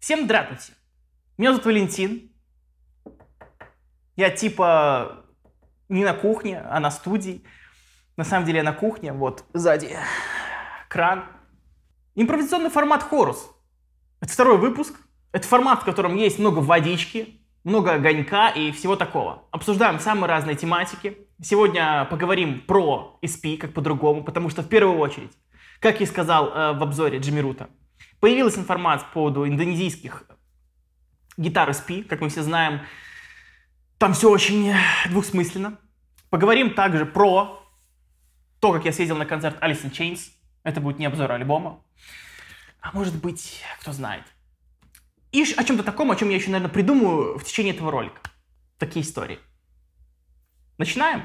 Всем дратуйте. Меня зовут Валентин. Я типа не на кухне, а на студии. На самом деле я на кухне, вот сзади кран. Импровизационный формат «Хорус». Это второй выпуск. Это формат, в котором есть много водички, много огонька и всего такого. Обсуждаем самые разные тематики. Сегодня поговорим про SP, как по-другому, потому что в первую очередь, как я сказал э, в обзоре Джимми Рута, появилась информация по поводу индонезийских гитар SP, как мы все знаем. Там все очень э, двухсмысленно. Поговорим также про то, как я съездил на концерт Alice in Chains. Это будет не обзор альбома. А может быть, кто знает. И о чем-то таком, о чем я еще, наверное, придумаю в течение этого ролика. Такие истории. Начинаем?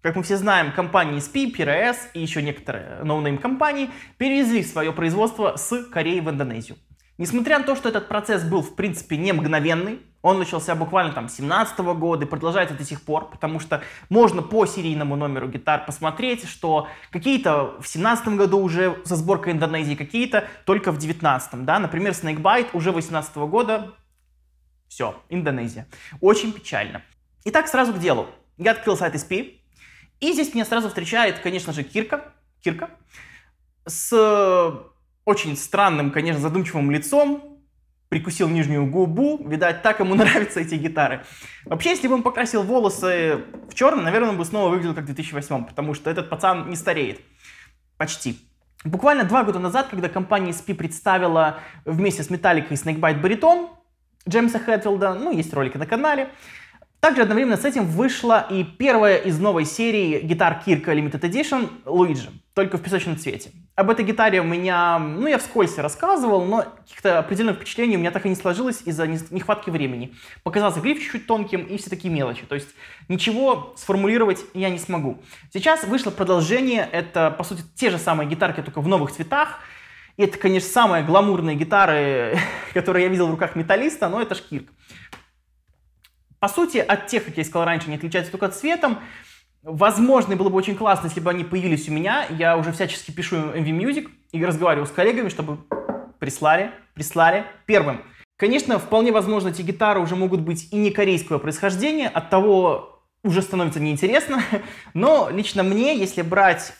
Как мы все знаем, компании SP, PRS и еще некоторые ноунейм компании перевезли свое производство с Кореи в Индонезию. Несмотря на то, что этот процесс был, в принципе, не мгновенный, он начался буквально там 17 -го года и продолжается до сих пор, потому что можно по серийному номеру гитар посмотреть, что какие-то в 17 году уже со сборкой Индонезии, какие-то только в 19 да, например, Snakebite уже 18 -го года, все, Индонезия. Очень печально. Итак, сразу к делу. Я открыл сайт SP, и здесь меня сразу встречает, конечно же, Кирка, Кирка, с очень странным, конечно, задумчивым лицом, прикусил нижнюю губу, видать, так ему нравятся эти гитары. Вообще, если бы он покрасил волосы в черный, наверное, он бы снова выглядел как в 2008, потому что этот пацан не стареет. Почти. Буквально два года назад, когда компания SP представила вместе с Metallica и Snakebite Baritone Джеймса Хэтфилда, ну, есть ролики на канале, также одновременно с этим вышла и первая из новой серии гитар Кирка Limited Edition Луиджи, только в песочном цвете. Об этой гитаре у меня, ну я вскользь рассказывал, но каких-то определенных впечатлений у меня так и не сложилось из-за нехватки времени. Показался гриф чуть-чуть тонким и все такие мелочи, то есть ничего сформулировать я не смогу. Сейчас вышло продолжение, это по сути те же самые гитарки, только в новых цветах, и это, конечно, самые гламурные гитары, которые я видел в руках металлиста, но это шкирк. По сути, от тех, как я сказал раньше, они отличаются только цветом. Возможно, было бы очень классно, если бы они появились у меня. Я уже всячески пишу MV Music и разговариваю с коллегами, чтобы прислали, прислали первым. Конечно, вполне возможно, эти гитары уже могут быть и не корейского происхождения, от того уже становится неинтересно. Но лично мне, если брать...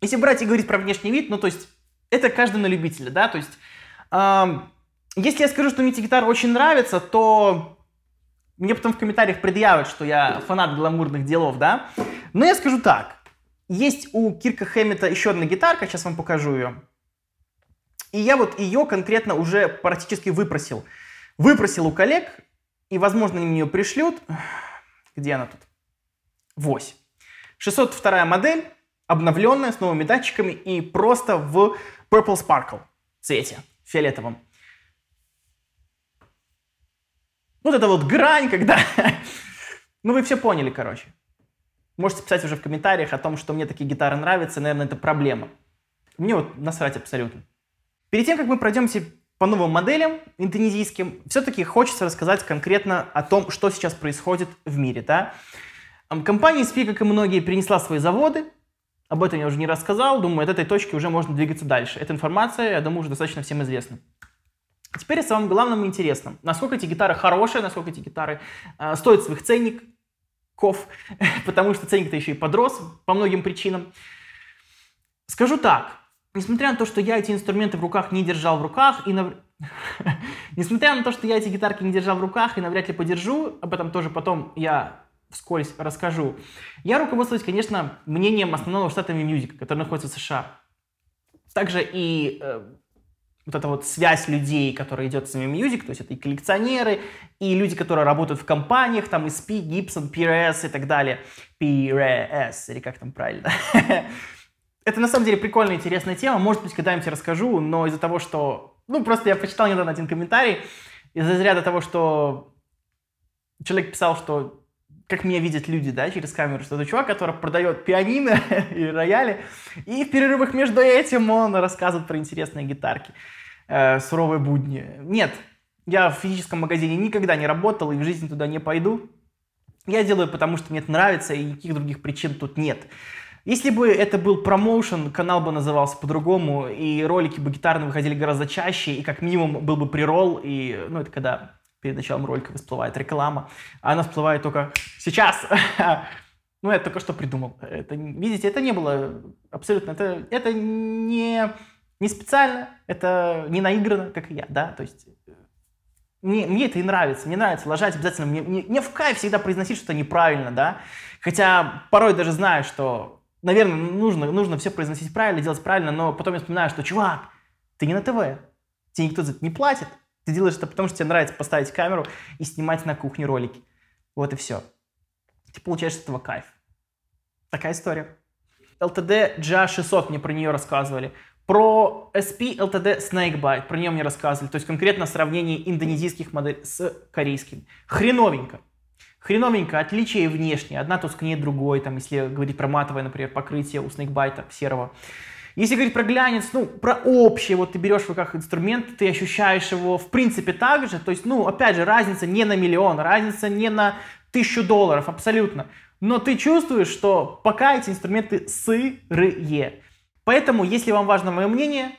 Если брать и говорить про внешний вид, ну то есть это каждый на любителя, да, то есть... Эм, если я скажу, что мне эти гитары очень нравятся, то мне потом в комментариях предъявят, что я фанат гламурных делов, да? Но я скажу так. Есть у Кирка Хэммета еще одна гитарка, сейчас вам покажу ее. И я вот ее конкретно уже практически выпросил. Выпросил у коллег, и, возможно, они мне ее пришлют. Где она тут? Вось. 602 модель, обновленная, с новыми датчиками и просто в Purple Sparkle цвете, фиолетовом. Вот это вот грань, когда... ну, вы все поняли, короче. Можете писать уже в комментариях о том, что мне такие гитары нравятся, наверное, это проблема. Мне вот насрать абсолютно. Перед тем, как мы пройдемся по новым моделям индонезийским, все-таки хочется рассказать конкретно о том, что сейчас происходит в мире, да? Компания SP, как и многие, принесла свои заводы, об этом я уже не рассказал, думаю, от этой точки уже можно двигаться дальше. Эта информация, я думаю, уже достаточно всем известна. А теперь о самом главном и интересном. Насколько эти гитары хорошие, насколько эти гитары э, стоят своих ценников, потому что ценник-то еще и подрос по многим причинам. Скажу так, несмотря на то, что я эти инструменты в руках не держал в руках, и нав... несмотря на то, что я эти гитарки не держал в руках и навряд ли подержу, об этом тоже потом я вскользь расскажу, я руководствуюсь, конечно, мнением основного штата Мьюзика, который находится в США. Также и э, вот эта вот связь людей, которая идет с ними Music, то есть это и коллекционеры, и люди, которые работают в компаниях, там SP, Gibson, PRS и так далее. PRS, или как там правильно. Это на самом деле прикольная, интересная тема. Может быть, когда-нибудь расскажу, но из-за того, что... Ну, просто я прочитал недавно один комментарий из-за ряда того, что человек писал, что как меня видят люди, да, через камеру, что это чувак, который продает пианино и рояли, и в перерывах между этим он рассказывает про интересные гитарки, э, суровые будни. Нет, я в физическом магазине никогда не работал и в жизни туда не пойду. Я делаю, потому что мне это нравится, и никаких других причин тут нет. Если бы это был промоушен, канал бы назывался по-другому, и ролики бы гитарные выходили гораздо чаще, и как минимум был бы прирол, и, ну, это когда перед началом ролика всплывает реклама, а она всплывает только сейчас. Ну, я только что придумал. Это, видите, это не было абсолютно, это, это не, не специально, это не наиграно, как и я, да, то есть э, мне, мне это и нравится, мне нравится лажать обязательно, мне, мне, мне в кайф всегда произносить что-то неправильно, да, хотя порой даже знаю, что, наверное, нужно, нужно все произносить правильно, делать правильно, но потом я вспоминаю, что, чувак, ты не на ТВ, тебе никто за это не платит, ты делаешь это потому, что тебе нравится поставить камеру и снимать на кухне ролики. Вот и все. Ты получаешь от этого кайф. Такая история. LTD GA600 мне про нее рассказывали. Про SP LTD Snakebite, про нее мне рассказывали. То есть конкретно сравнение индонезийских моделей с корейскими. Хреновенько. Хреновенько, отличие внешнее. Одна тускнее другой, там, если говорить про матовое, например, покрытие у снейкбайта серого. Если говорить про глянец, ну, про общее, вот ты берешь в руках инструмент, ты ощущаешь его в принципе так же, то есть, ну, опять же, разница не на миллион, разница не на тысячу долларов, абсолютно. Но ты чувствуешь, что пока эти инструменты сырые. Поэтому, если вам важно мое мнение,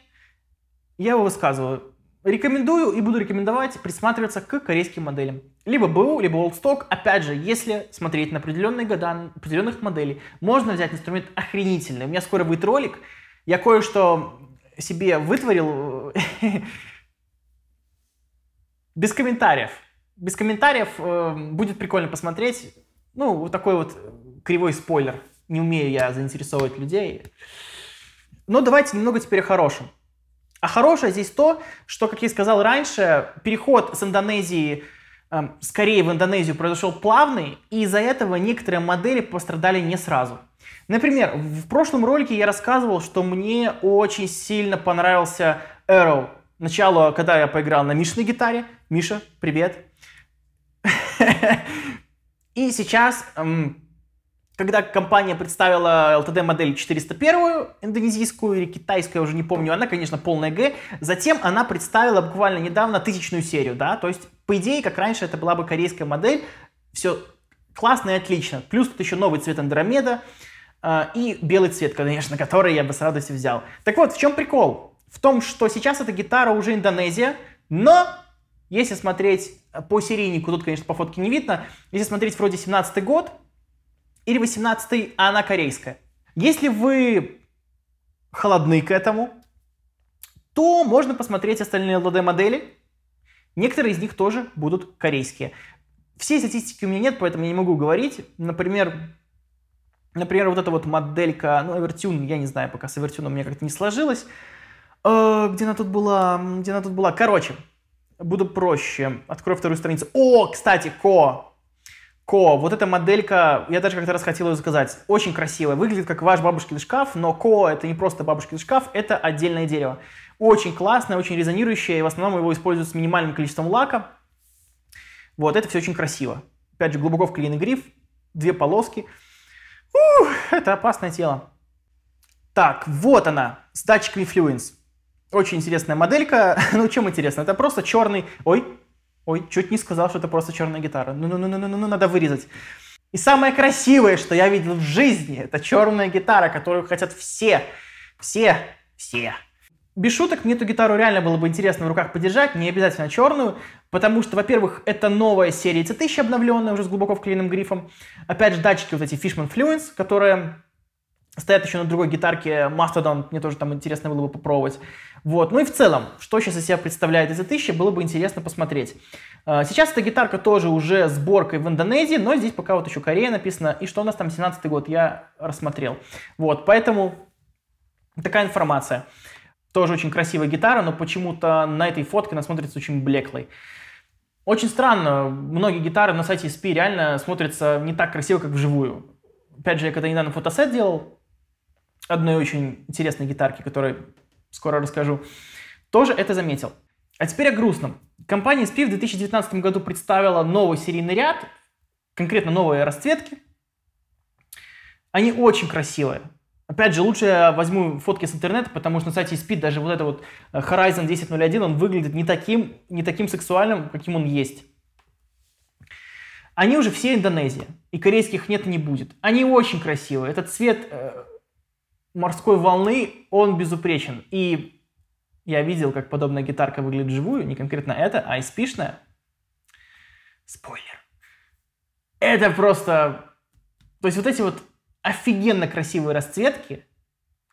я его высказываю. Рекомендую и буду рекомендовать присматриваться к корейским моделям. Либо БУ, либо Old Опять же, если смотреть на определенные года, определенных моделей, можно взять инструмент охренительный. У меня скоро будет ролик, я кое-что себе вытворил э, без комментариев. Без комментариев э, будет прикольно посмотреть. Ну, вот такой вот кривой спойлер. Не умею я заинтересовывать людей. Но давайте немного теперь о хорошем. А хорошее здесь то, что, как я и сказал раньше, переход с Индонезии э, скорее в Индонезию произошел плавный, и из-за этого некоторые модели пострадали не сразу – Например, в прошлом ролике я рассказывал, что мне очень сильно понравился Arrow. Начало, когда я поиграл на Мишиной гитаре. Миша, привет. И сейчас, когда компания представила LTD-модель 401, индонезийскую или китайскую, я уже не помню, она, конечно, полная Г. Затем она представила буквально недавно тысячную серию, да, то есть, по идее, как раньше, это была бы корейская модель, все классно и отлично. Плюс тут еще новый цвет Андромеда. А, и белый цвет, конечно, который я бы с радостью взял. Так вот, в чем прикол? В том, что сейчас эта гитара уже Индонезия, но если смотреть э, по серийнику, тут, конечно, по фотке не видно, если смотреть вроде 17 год или 18 а она корейская. Если вы холодны к этому, то можно посмотреть остальные LD-модели. Некоторые из них тоже будут корейские. Всей статистики у меня нет, поэтому я не могу говорить. Например, Например, вот эта вот моделька, ну, Эвертюн, я не знаю, пока с Эвертюном у меня как-то не сложилось. Э, где она тут была? Где она тут была? Короче, буду проще. Открою вторую страницу. О, кстати, Ко! Ко, вот эта моделька, я даже как-то раз хотел ее заказать. Очень красивая, выглядит как ваш бабушкин шкаф, но Ко это не просто бабушкин шкаф, это отдельное дерево. Очень классное, очень резонирующее, и в основном его используют с минимальным количеством лака. Вот, это все очень красиво. Опять же, глубоко вклеенный гриф, две полоски – Ух, это опасное тело. Так, вот она, с датчиками Fluence. Очень интересная моделька. ну, чем интересно? Это просто черный... Ой, ой, чуть не сказал, что это просто черная гитара. Ну-ну-ну-ну-ну, надо вырезать. И самое красивое, что я видел в жизни, это черная гитара, которую хотят все. Все. Все. Без шуток, мне эту гитару реально было бы интересно в руках подержать, не обязательно черную, Потому что, во-первых, это новая серия C1000 обновленная, уже с глубоко вклеенным грифом. Опять же, датчики вот эти Fishman Fluence, которые стоят еще на другой гитарке Mastodon, мне тоже там интересно было бы попробовать. Вот. Ну и в целом, что сейчас из себя представляет эти тысячи, было бы интересно посмотреть. А, сейчас эта гитарка тоже уже сборкой в Индонезии, но здесь пока вот еще Корея написана. и что у нас там 17-й год, я рассмотрел. Вот, поэтому такая информация. Тоже очень красивая гитара, но почему-то на этой фотке она смотрится очень блеклой. Очень странно, многие гитары на сайте SP реально смотрятся не так красиво, как вживую. Опять же, я когда недавно фотосет делал, одной очень интересной гитарки, которой скоро расскажу, тоже это заметил. А теперь о грустном. Компания SP в 2019 году представила новый серийный ряд, конкретно новые расцветки. Они очень красивые. Опять же, лучше я возьму фотки с интернета, потому что на сайте ESPID даже вот это вот э, Horizon 10.01, он выглядит не таким, не таким сексуальным, каким он есть. Они уже все Индонезия, и корейских нет и не будет. Они очень красивые. Этот цвет э, морской волны, он безупречен. И я видел, как подобная гитарка выглядит живую, не конкретно эта, а испишная. Спойлер. Это просто... То есть вот эти вот офигенно красивые расцветки,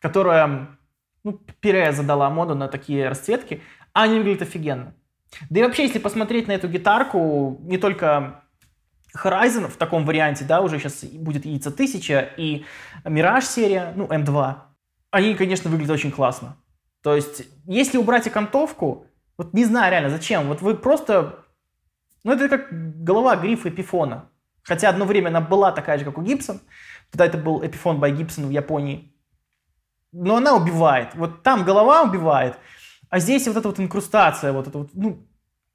которая ну, Пирея задала моду на такие расцветки, а они выглядят офигенно. Да и вообще, если посмотреть на эту гитарку, не только Horizon в таком варианте, да, уже сейчас будет яйца 1000 и Mirage серия, ну, M2, эм они, конечно, выглядят очень классно. То есть, если убрать окантовку, вот не знаю реально зачем, вот вы просто... Ну, это как голова грифа Эпифона, Хотя одно время она была такая же, как у Гибсона когда это был Эпифон by Gibson в Японии. Но она убивает. Вот там голова убивает, а здесь вот эта вот инкрустация, вот это вот, ну,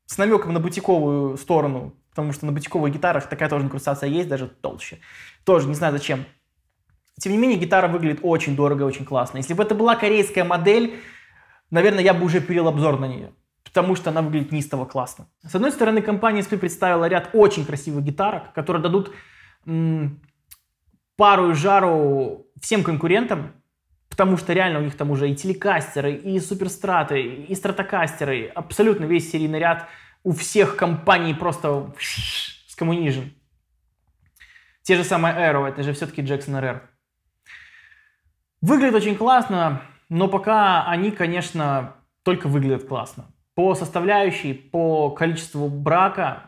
с намеком на бутиковую сторону, потому что на бутиковых гитарах такая тоже инкрустация есть, даже толще. Тоже не знаю зачем. Тем не менее, гитара выглядит очень дорого и очень классно. Если бы это была корейская модель, наверное, я бы уже перел обзор на нее, потому что она выглядит неистово классно. С одной стороны, компания SP представила ряд очень красивых гитарок, которые дадут пару и жару всем конкурентам, потому что реально у них там уже и телекастеры, и суперстраты, и стратокастеры, абсолютно весь серийный ряд у всех компаний просто скоммунижен. Те же самые Arrow, это же все-таки Jackson РР. Выглядит очень классно, но пока они, конечно, только выглядят классно. По составляющей, по количеству брака,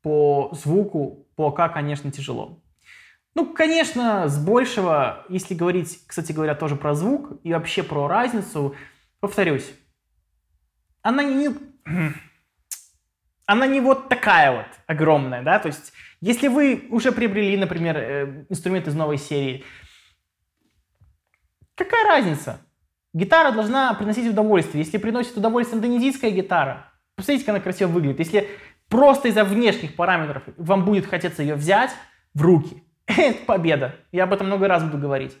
по звуку, пока, конечно, тяжело. Ну, конечно, с большего, если говорить, кстати говоря, тоже про звук и вообще про разницу, повторюсь, она не, она не вот такая вот огромная, да, то есть если вы уже приобрели, например, э, инструмент из новой серии, какая разница? Гитара должна приносить удовольствие. Если приносит удовольствие индонезийская гитара, посмотрите, как она красиво выглядит. Если просто из-за внешних параметров вам будет хотеться ее взять в руки – это победа. Я об этом много раз буду говорить.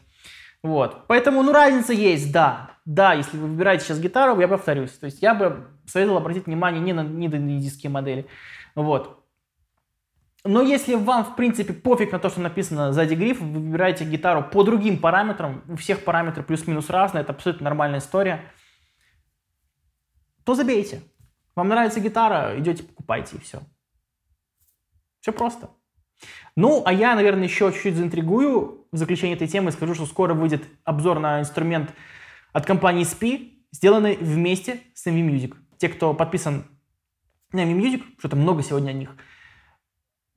Вот. Поэтому, ну, разница есть, да. Да, если вы выбираете сейчас гитару, я повторюсь. То есть я бы советовал обратить внимание не на нидонидийские модели. Вот. Но если вам, в принципе, пофиг на то, что написано сзади гриф, вы выбираете гитару по другим параметрам, у всех параметры плюс-минус разные, это абсолютно нормальная история, то забейте. Вам нравится гитара, идете покупайте и все. Все просто. Ну, а я, наверное, еще чуть-чуть заинтригую. В заключение этой темы скажу, что скоро выйдет обзор на инструмент от компании SPI, сделанный вместе с MV Music. Те, кто подписан на MV Music, что-то много сегодня о них,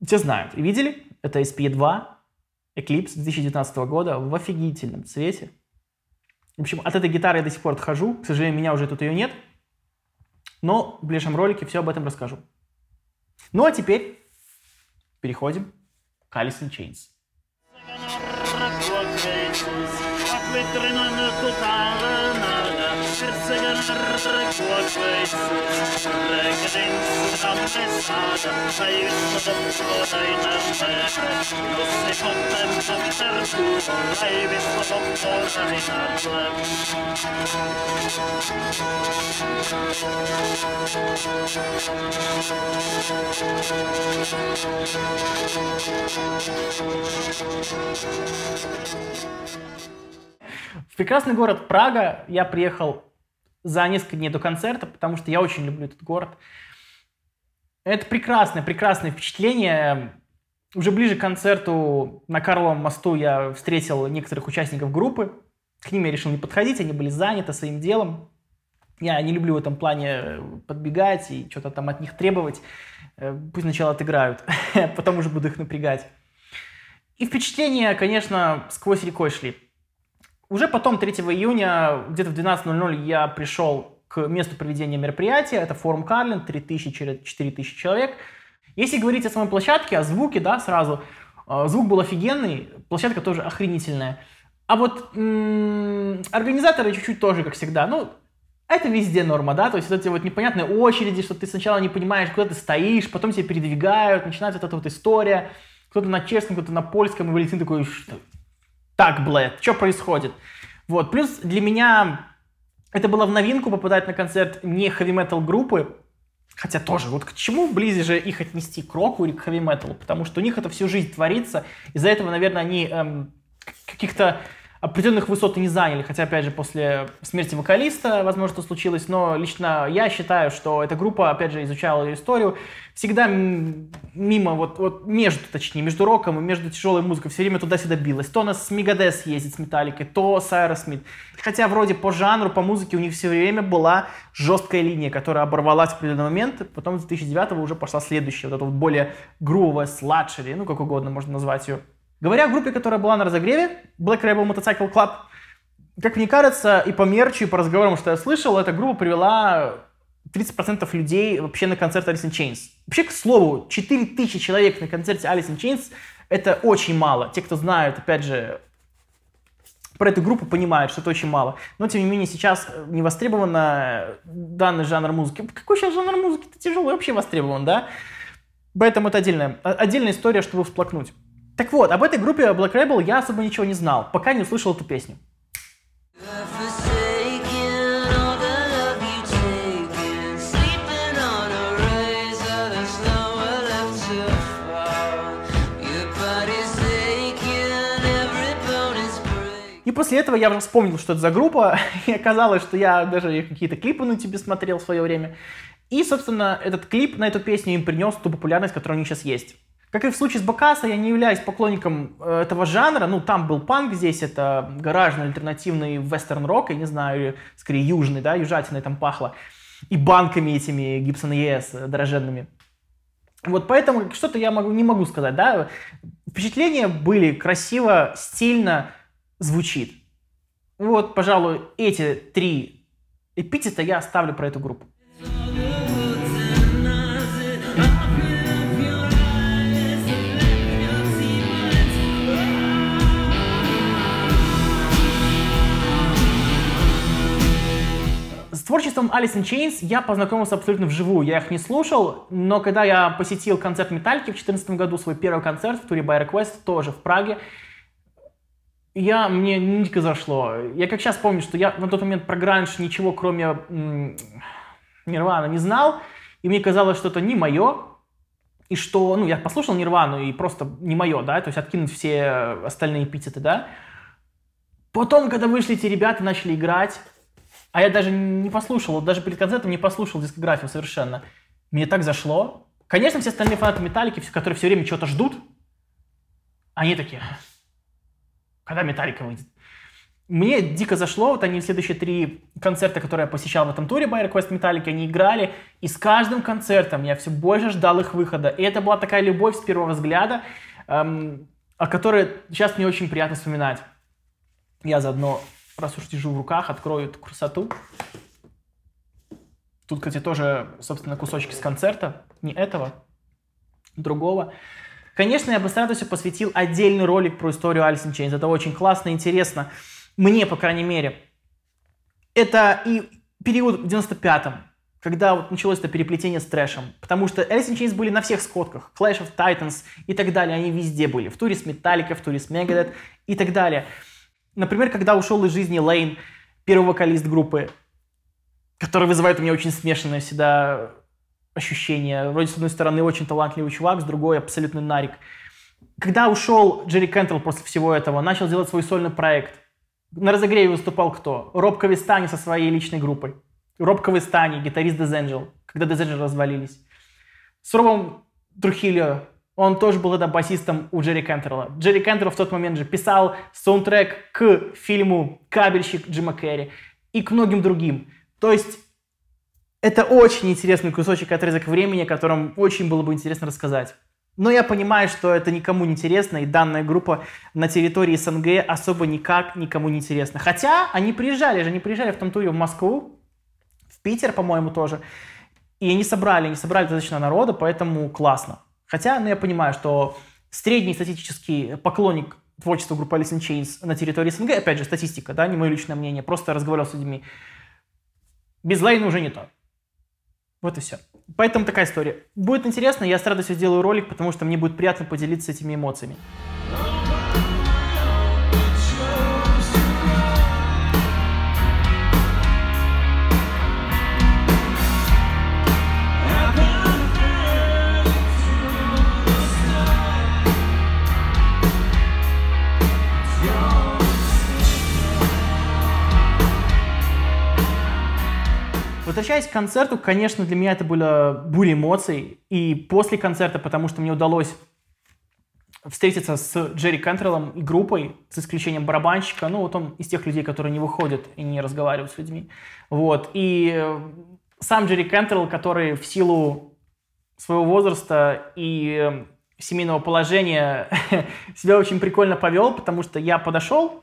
все знают и видели. Это sp 2 Eclipse 2019 года в офигительном цвете. В общем, от этой гитары я до сих пор отхожу. К сожалению, меня уже тут ее нет. Но в ближайшем ролике все об этом расскажу. Ну а теперь Переходим к Alice in Chains. Thank you. В прекрасный город Прага я приехал за несколько дней до концерта, потому что я очень люблю этот город. Это прекрасное, прекрасное впечатление. Уже ближе к концерту на Карловом мосту я встретил некоторых участников группы. К ним я решил не подходить, они были заняты своим делом. Я не люблю в этом плане э, подбегать и что-то там от них требовать. Э, пусть сначала отыграют, потом уже буду их напрягать. И впечатления, конечно, сквозь рекой шли. Уже потом, 3 июня, где-то в 12.00 я пришел к месту проведения мероприятия. Это форум Карлин, 3000-4000 человек. Если говорить о самой площадке, о звуке, да, сразу, э, звук был офигенный, площадка тоже охренительная. А вот организаторы чуть-чуть тоже, как всегда, ну, это везде норма, да, то есть вот эти вот непонятные очереди, что ты сначала не понимаешь, куда ты стоишь, потом тебя передвигают, начинается вот эта вот история, кто-то на честном, кто-то на польском, и Валентин такой, что, так, Блэд, что происходит? Вот, плюс для меня это было в новинку попадать на концерт не хэви-метал группы, хотя тоже, вот к чему ближе же их отнести, к року или к хэви-металу, потому что у них это всю жизнь творится, из-за этого, наверное, они эм, каких-то определенных высот и не заняли, хотя, опять же, после смерти вокалиста, возможно, это случилось, но лично я считаю, что эта группа, опять же, изучала ее историю, всегда мимо, вот, вот между, точнее, между роком и между тяжелой музыкой, все время туда-сюда билась. То у нас с Мегадес ездит с Металликой, то с Аэросмит. Хотя вроде по жанру, по музыке у них все время была жесткая линия, которая оборвалась в определенный момент, потом с 2009 уже пошла следующая, вот эта вот более грубая, сладшери, ну как угодно можно назвать ее. Говоря о группе, которая была на разогреве, Black Rebel Motorcycle Club, как мне кажется, и по мерчу, и по разговорам, что я слышал, эта группа привела 30% людей вообще на концерт Alice in Chains. Вообще, к слову, 4000 человек на концерте Alice in Chains — это очень мало. Те, кто знают, опять же, про эту группу понимают, что это очень мало. Но, тем не менее, сейчас э, не востребовано данный жанр музыки. Какой сейчас жанр музыки? Это тяжелый, вообще востребован, да? Поэтому это отдельная, отдельная история, чтобы всплакнуть. Так вот, об этой группе Black Rebel я особо ничего не знал, пока не услышал эту песню. И после этого я уже вспомнил, что это за группа, и оказалось, что я даже какие-то клипы на тебе смотрел в свое время. И, собственно, этот клип на эту песню им принес ту популярность, которая у них сейчас есть. Как и в случае с Бакаса, я не являюсь поклонником э, этого жанра. Ну, там был панк, здесь это гаражный, альтернативный вестерн-рок, я не знаю, скорее южный, да, южатиной там пахло. И банками этими Гибсон ЕС э, дороженными. Вот поэтому что-то я могу, не могу сказать, да. Впечатления были красиво, стильно, звучит. Вот, пожалуй, эти три эпитета я оставлю про эту группу. творчеством Alice in Chains я познакомился абсолютно вживую. Я их не слушал, но когда я посетил концерт Металлики в 2014 году, свой первый концерт в туре By Request, тоже в Праге, я, мне нитка зашло. Я как сейчас помню, что я на тот момент про гранж ничего, кроме Нирвана, не знал, и мне казалось, что это не мое, и что, ну, я послушал Нирвану, и просто не мое, да, то есть откинуть все остальные эпитеты, да. Потом, когда вышли эти ребята, начали играть, а я даже не послушал, даже перед концертом не послушал дискографию совершенно. Мне так зашло. Конечно, все остальные фанаты Металлики, которые все время чего-то ждут, они такие, когда Металлика выйдет? Мне дико зашло, вот они следующие три концерта, которые я посещал в этом туре by Request Metallica, они играли, и с каждым концертом я все больше ждал их выхода. И это была такая любовь с первого взгляда, эм, о которой сейчас мне очень приятно вспоминать. Я заодно раз уж держу в руках, открою эту красоту. Тут, кстати, тоже, собственно, кусочки с концерта, не этого, другого. Конечно, я бы с радостью посвятил отдельный ролик про историю Alice in Chains. Это очень классно, интересно. Мне, по крайней мере. Это и период в 95-м, когда вот началось это переплетение с трэшем. Потому что Alice in Chains были на всех скотках. Clash of Titans и так далее. Они везде были. В туре с Metallica, в туре с Megadeth и так далее. Например, когда ушел из жизни Лейн, первый вокалист группы, который вызывает у меня очень смешанное всегда ощущение. Вроде, с одной стороны, очень талантливый чувак, с другой абсолютно нарик. Когда ушел Джерри Кентл, после всего этого, начал делать свой сольный проект. На разогреве выступал кто? Роб Кавистани со своей личной группой. Роб Кавистани, гитарист Дезенджел, когда Дезенджел развалились. С Робом Трухильо, он тоже был тогда басистом у Джерри Кентерла. Джерри Кентерл в тот момент же писал саундтрек к фильму «Кабельщик» Джима Керри и к многим другим. То есть это очень интересный кусочек отрезок времени, о котором очень было бы интересно рассказать. Но я понимаю, что это никому не интересно, и данная группа на территории СНГ особо никак никому не интересна. Хотя они приезжали же, они приезжали в том туре в Москву, в Питер, по-моему, тоже. И они собрали, они собрали достаточно народа, поэтому классно. Хотя, ну, я понимаю, что средний статистический поклонник творчества группы Alice in Chains на территории СНГ, опять же, статистика, да, не мое личное мнение, просто разговаривал с людьми, без лайна уже не то. Вот и все. Поэтому такая история. Будет интересно, я с радостью сделаю ролик, потому что мне будет приятно поделиться этими эмоциями. Возвращаясь к концерту, конечно, для меня это было буря эмоций. И после концерта, потому что мне удалось встретиться с Джерри Кентреллом и группой, с исключением барабанщика, ну вот он из тех людей, которые не выходят и не разговаривают с людьми. Вот. И э, сам Джерри Кентрелл, который в силу своего возраста и э, семейного положения себя очень прикольно повел, потому что я подошел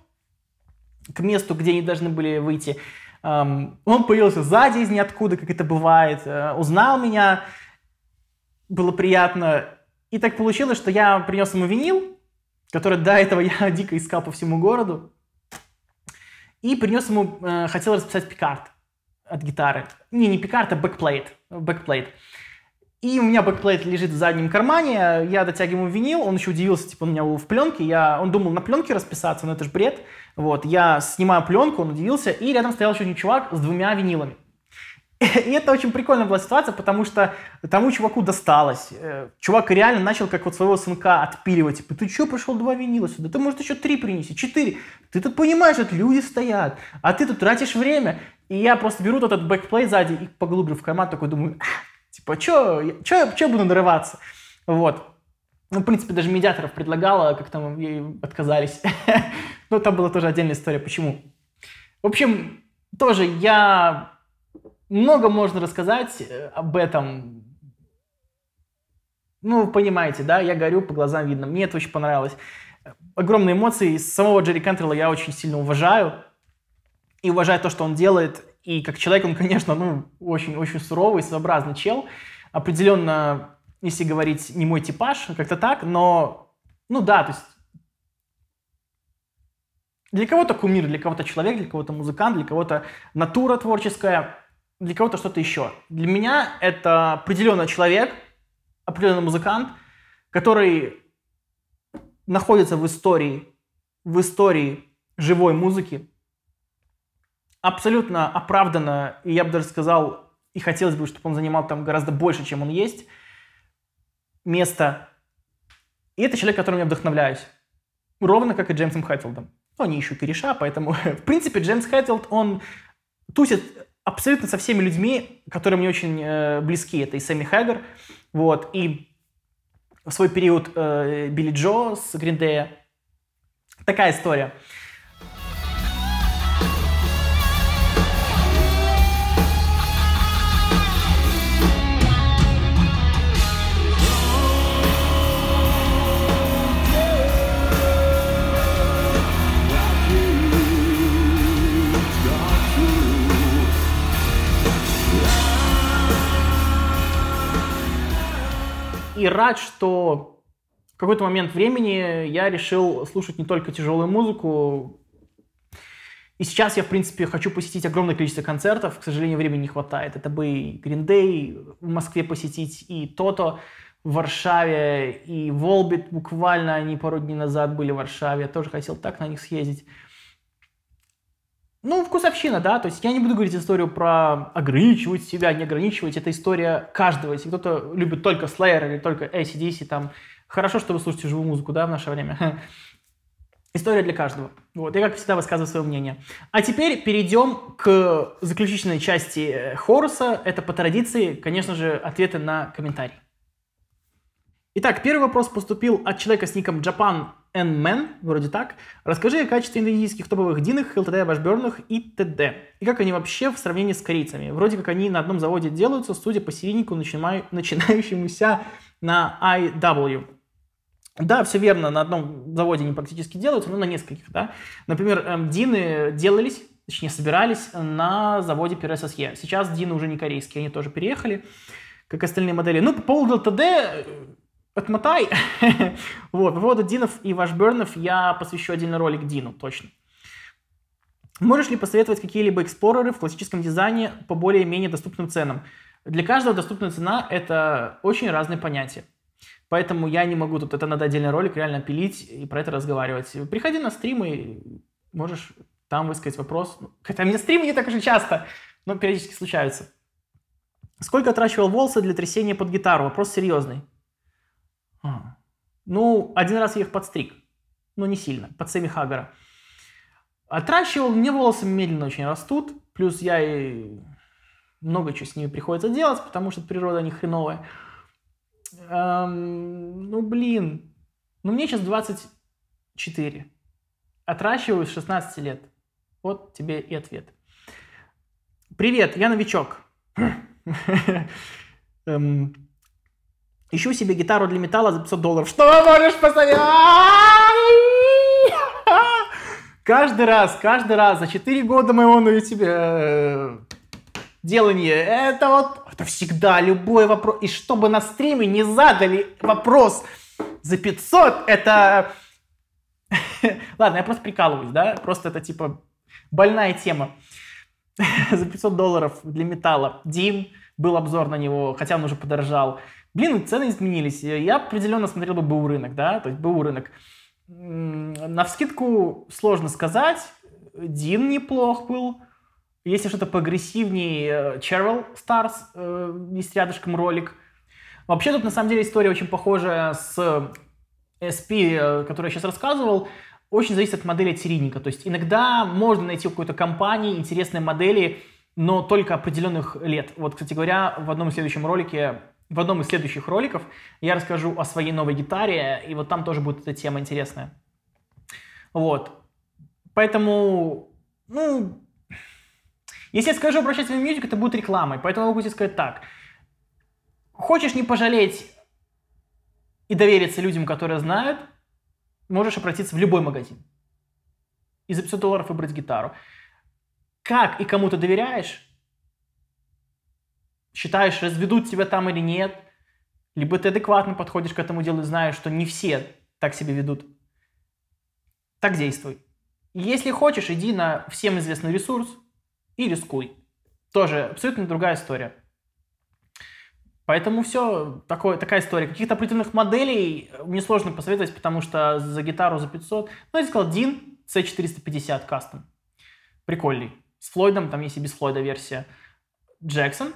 к месту, где они должны были выйти, он появился сзади из ниоткуда, как это бывает, э, узнал меня, было приятно. И так получилось, что я принес ему винил, который до этого я дико искал по всему городу, и принес ему, э, хотел расписать пикард от гитары. Не, не пикард, а бэкплейт. бэкплейт. И у меня бэкплейт лежит в заднем кармане, я дотягиваю винил, он еще удивился, типа, у меня в пленке, я, он думал на пленке расписаться, но это же бред. Вот, я снимаю пленку, он удивился, и рядом стоял еще один чувак с двумя винилами. И это очень прикольная была ситуация, потому что тому чуваку досталось. Э, чувак реально начал как вот своего сынка отпиливать. Типа, ты что пришел два винила сюда? Ты, может, еще три принеси, четыре. Ты тут понимаешь, тут люди стоят, а ты тут тратишь время. И я просто беру вот этот бэкплей сзади и поглубже в карман такой думаю, Типа, чё, я чё буду нарываться? Вот. Ну, в принципе, даже медиаторов предлагала, как там ей отказались. Но ну, там была тоже отдельная история, почему. В общем, тоже я... Много можно рассказать э, об этом. Ну, понимаете, да, я горю, по глазам видно. Мне это очень понравилось. Огромные эмоции. Самого Джерри Кентрелла я очень сильно уважаю. И уважаю то, что он делает. И как человек он, конечно, ну, очень-очень суровый, своеобразный чел. Определенно, если говорить не мой типаж, как-то так, но, ну да, то есть для кого-то кумир, для кого-то человек, для кого-то музыкант, для кого-то натура творческая, для кого-то что-то еще. Для меня это определенно человек, определенно музыкант, который находится в истории, в истории живой музыки, абсолютно оправданно, и я бы даже сказал, и хотелось бы, чтобы он занимал там гораздо больше, чем он есть, место. И это человек, которым я вдохновляюсь. Ровно как и Джеймсом Хэтфилдом. Ну, они еще кореша, поэтому... в принципе, Джеймс Хэтфилд, он тусит абсолютно со всеми людьми, которые мне очень э, близки. Это и Сэмми Хэггар, вот, и в свой период э, Билли Джо с Гриндея. Такая история. и рад, что в какой-то момент времени я решил слушать не только тяжелую музыку. И сейчас я, в принципе, хочу посетить огромное количество концертов. К сожалению, времени не хватает. Это бы и Day в Москве посетить, и то-то в Варшаве, и Волбит буквально они пару дней назад были в Варшаве. Я тоже хотел так на них съездить. Ну, вкусовщина, да, то есть я не буду говорить историю про ограничивать себя, не ограничивать, это история каждого, если кто-то любит только Slayer или только ACDC, там, хорошо, что вы слушаете живую музыку, да, в наше время. История для каждого. Вот, я, как всегда, высказываю свое мнение. А теперь перейдем к заключительной части э, Хоруса, это по традиции, конечно же, ответы на комментарии. Итак, первый вопрос поступил от человека с ником Japan N-Man, вроде так. Расскажи о качестве индонезийских топовых динах, ЛТД обожберных и т.д. И как они вообще в сравнении с корейцами? Вроде как они на одном заводе делаются, судя по серийнику, начинающемуся на IW. Да, все верно, на одном заводе они практически делаются, но на нескольких, да. Например, эм, Дины делались, точнее собирались на заводе PRSSE. Сейчас Дины уже не корейские, они тоже переехали, как остальные модели. Ну, по поводу ЛТД, отмотай. вот, по поводу Динов и Вашбернов я посвящу отдельный ролик Дину, точно. Можешь ли посоветовать какие-либо эксплореры в классическом дизайне по более-менее доступным ценам? Для каждого доступная цена – это очень разные понятия. Поэтому я не могу тут, это надо отдельный ролик, реально пилить и про это разговаривать. Приходи на стримы, и можешь там высказать вопрос. Ну, хотя у меня стримы не так же часто, но периодически случаются. Сколько отращивал волосы для трясения под гитару? Вопрос серьезный. Ну, один раз я их подстриг. Но не сильно. Под Сэмми Хаггара. Отращивал, мне волосы медленно очень растут. Плюс я и много чего с ними приходится делать, потому что природа не хреновая. Эм, ну, блин. Ну, мне сейчас 24. Отращиваю с 16 лет. Вот тебе и ответ. Привет, я новичок. Эм, Ищу себе гитару для металла за 500 долларов. Что можешь посоветовать? Каждый раз, каждый раз, за 4 года моего на ну, YouTube э, делание, это вот, это всегда любой вопрос. И чтобы на стриме не задали вопрос за 500, это... Ладно, я просто прикалываюсь, да? Просто это типа больная тема. за 500 долларов для металла. Дим, был обзор на него, хотя он уже подорожал. Блин, цены изменились. Я определенно смотрел бы БУ рынок, да, то есть БУ рынок. На вскидку сложно сказать. Дин неплох был. Если что-то прогрессивнее, Червел э, Старс, э, есть рядышком ролик. Вообще тут на самом деле история очень похожая с э, SP, который я сейчас рассказывал. Очень зависит от модели териника. То есть иногда можно найти у какой-то компании интересные модели, но только определенных лет. Вот, кстати говоря, в одном следующем ролике в одном из следующих роликов я расскажу о своей новой гитаре, и вот там тоже будет эта тема интересная. Вот. Поэтому, ну, если я скажу про Chessville Music, это будет рекламой, поэтому могу тебе сказать так. Хочешь не пожалеть и довериться людям, которые знают, можешь обратиться в любой магазин и за 500 долларов выбрать гитару. Как и кому ты доверяешь, считаешь, разведут тебя там или нет, либо ты адекватно подходишь к этому делу и знаешь, что не все так себя ведут. Так действуй. Если хочешь, иди на всем известный ресурс и рискуй. Тоже абсолютно другая история. Поэтому все, такое, такая история. Каких-то определенных моделей э, мне сложно посоветовать, потому что за гитару за 500... Ну, я сказал DIN C450 Кастом. Прикольный. С Флойдом, там есть и без Флойда версия. Джексон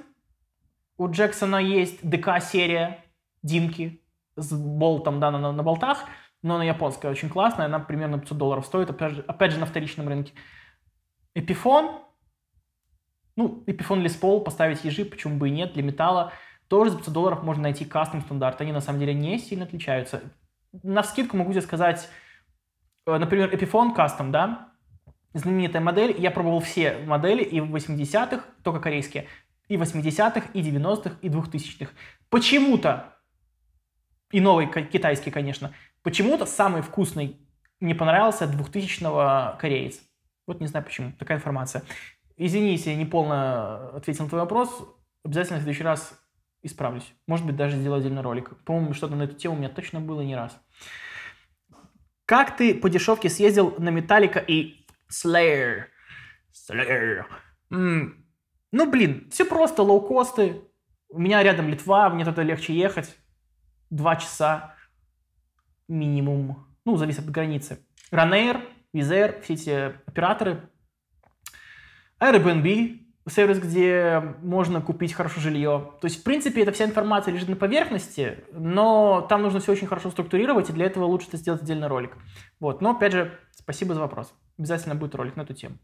у Джексона есть ДК-серия Димки с болтом, да, на, на болтах, но она японская, очень классная, она примерно 500 долларов стоит, опять же, опять же на вторичном рынке. Эпифон, ну, Эпифон спол поставить ежи, почему бы и нет, для металла, тоже за 500 долларов можно найти кастом стандарт, они на самом деле не сильно отличаются. На скидку могу тебе сказать, э, например, Эпифон кастом, да, знаменитая модель. Я пробовал все модели и в 80-х, только корейские и 80-х, и 90-х, и 2000-х. Почему-то, и новый китайский, конечно, почему-то самый вкусный не понравился 2000-го кореец. Вот не знаю почему, такая информация. извините если я неполно ответил на твой вопрос, обязательно в следующий раз исправлюсь. Может быть, даже сделаю отдельный ролик. По-моему, что-то на эту тему у меня точно было не раз. Как ты по дешевке съездил на Металлика и Slayer? Slayer. М-м. Ну, блин, все просто, лоукосты. У меня рядом Литва, мне туда легче ехать. Два часа минимум. Ну, зависит от границы. Ранейр, Визер, все эти операторы. Airbnb, сервис, где можно купить хорошо жилье. То есть, в принципе, эта вся информация лежит на поверхности, но там нужно все очень хорошо структурировать, и для этого лучше это сделать отдельный ролик. Вот. Но, опять же, спасибо за вопрос. Обязательно будет ролик на эту тему.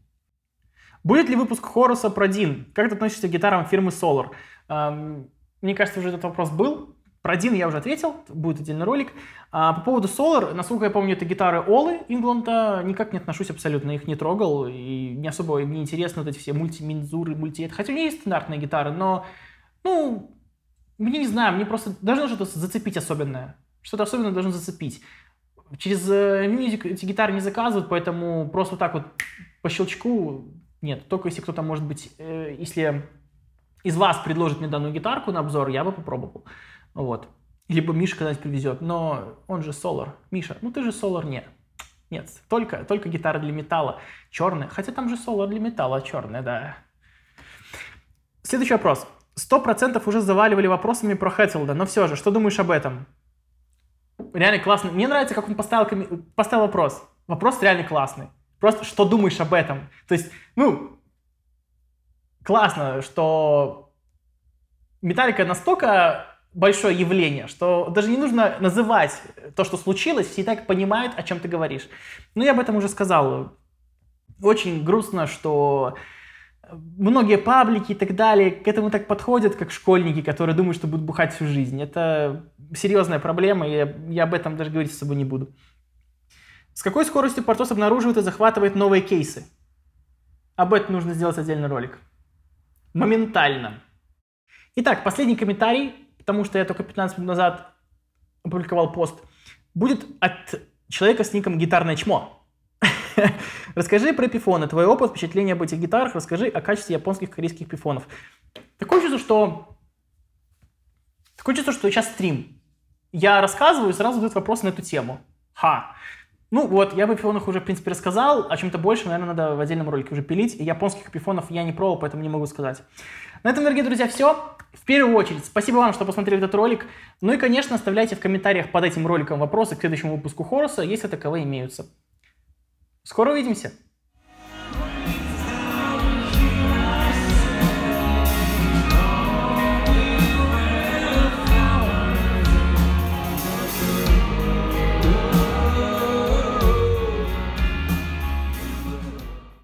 Будет ли выпуск Хоруса про Дин? Как ты относишься к гитарам фирмы Solar? Мне кажется, уже этот вопрос был. Про Дин я уже ответил, будет отдельный ролик. А по поводу Solar, насколько я помню, это гитары Олы Ингланда, никак не отношусь абсолютно, их не трогал, и не особо мне интересны вот эти все мультиминзуры, мульти... Хотя у меня есть стандартные гитары, но, ну, мне не знаю, мне просто должно что-то зацепить особенное. Что-то особенное должно зацепить. Через Music э, эти гитары не заказывают, поэтому просто вот так вот по щелчку нет, только если кто-то, может быть, э, если из вас предложит мне данную гитарку на обзор, я бы попробовал. Вот. Либо Миша когда-нибудь привезет, но он же Solar. Миша, ну ты же Solar нет. Нет, только, только гитара для металла черная. Хотя там же Solar для металла черная, да. Следующий вопрос. Сто процентов уже заваливали вопросами про Хэтфилда, но все же, что думаешь об этом? Реально классно. Мне нравится, как он поставил, поставил вопрос. Вопрос реально классный. Просто что думаешь об этом? То есть, ну, классно, что металлика настолько большое явление, что даже не нужно называть то, что случилось, все и так понимают, о чем ты говоришь. Но ну, я об этом уже сказал. Очень грустно, что многие паблики и так далее к этому так подходят, как школьники, которые думают, что будут бухать всю жизнь. Это серьезная проблема, и я об этом даже говорить с собой не буду. С какой скоростью Портос обнаруживает и захватывает новые кейсы? Об этом нужно сделать отдельный ролик. Моментально. Итак, последний комментарий, потому что я только 15 минут назад опубликовал пост, будет от человека с ником «Гитарное чмо». Расскажи про пифоны, твой опыт, впечатление об этих гитарах, расскажи о качестве японских корейских пифонов. Такое чувство, что... Такое чувство, что сейчас стрим. Я рассказываю, и сразу задают вопрос на эту тему. Ха. Ну вот, я бы пифонах уже, в принципе, рассказал. О а чем-то больше, наверное, надо в отдельном ролике уже пилить. И японских пифонов я не пробовал, поэтому не могу сказать. На этом, дорогие друзья, все. В первую очередь, спасибо вам, что посмотрели этот ролик. Ну и, конечно, оставляйте в комментариях под этим роликом вопросы к следующему выпуску Хоруса, если таковые имеются. Скоро увидимся!